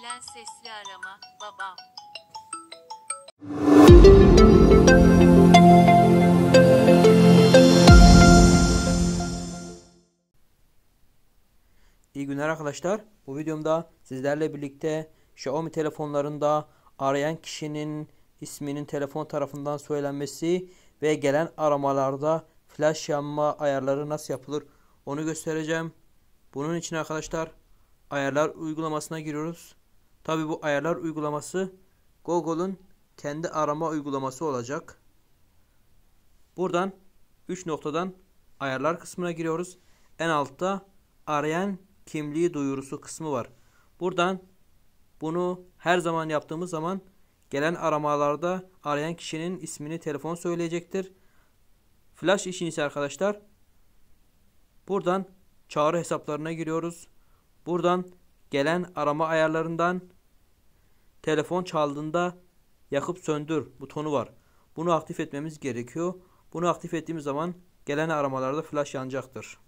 Gelen sesli arama, babam. İyi günler arkadaşlar. Bu videomda sizlerle birlikte Xiaomi telefonlarında arayan kişinin isminin telefon tarafından söylenmesi ve gelen aramalarda flash yanma ayarları nasıl yapılır onu göstereceğim. Bunun için arkadaşlar ayarlar uygulamasına giriyoruz. Tabi bu ayarlar uygulaması Google'un kendi arama uygulaması olacak. Buradan 3 noktadan ayarlar kısmına giriyoruz. En altta arayan kimliği duyurusu kısmı var. Buradan bunu her zaman yaptığımız zaman gelen aramalarda arayan kişinin ismini telefon söyleyecektir. Flash için ise arkadaşlar buradan çağrı hesaplarına giriyoruz. Buradan gelen arama ayarlarından telefon çaldığında yakıp söndür butonu var. Bunu aktif etmemiz gerekiyor. Bunu aktif ettiğimiz zaman gelen aramalarda flash yanacaktır.